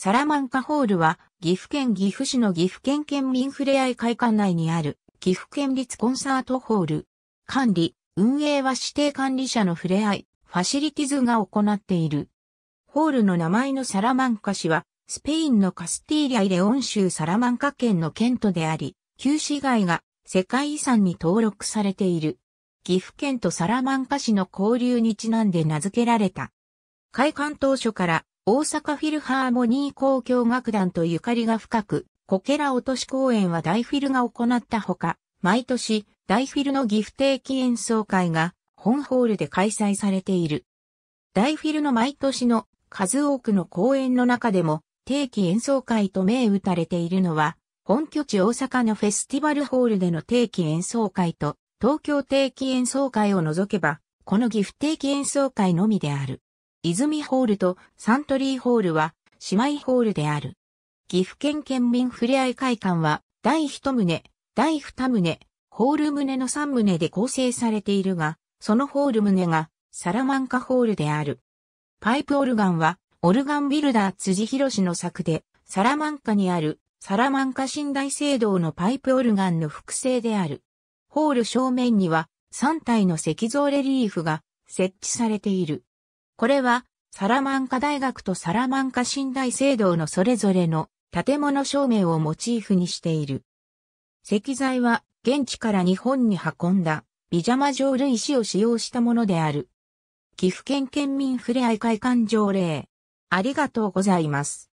サラマンカホールは、岐阜県岐阜市の岐阜県県民ふれあい会館内にある、岐阜県立コンサートホール。管理、運営は指定管理者のふれあい、ファシリティズが行っている。ホールの名前のサラマンカ市は、スペインのカスティーリア・イレオン州サラマンカ県の県都であり、旧市街が世界遺産に登録されている。岐阜県とサラマンカ市の交流にちなんで名付けられた。会館当初から大阪フィルハーモニー交響楽団とゆかりが深く、こけら落とし公演は大フィルが行ったほか、毎年大フィルのギフ定期演奏会が本ホールで開催されている。大フィルの毎年の数多くの公演の中でも定期演奏会と銘打たれているのは、本拠地大阪のフェスティバルホールでの定期演奏会と東京定期演奏会を除けば、このギフ定期演奏会のみである。泉ホールとサントリーホールは姉妹ホールである。岐阜県県民ふれあい会館は第一棟、第二棟、ホール棟の三棟で構成されているが、そのホール棟がサラマンカホールである。パイプオルガンはオルガンビルダー辻博の作でサラマンカにあるサラマンカ寝台聖堂のパイプオルガンの複製である。ホール正面には3体の石像レリーフが設置されている。これは、サラマンカ大学とサラマンカ寝台聖堂のそれぞれの建物照明をモチーフにしている。石材は現地から日本に運んだビジャマ浄瑠石を使用したものである。岐阜県県民ふれあい会館条例。ありがとうございます。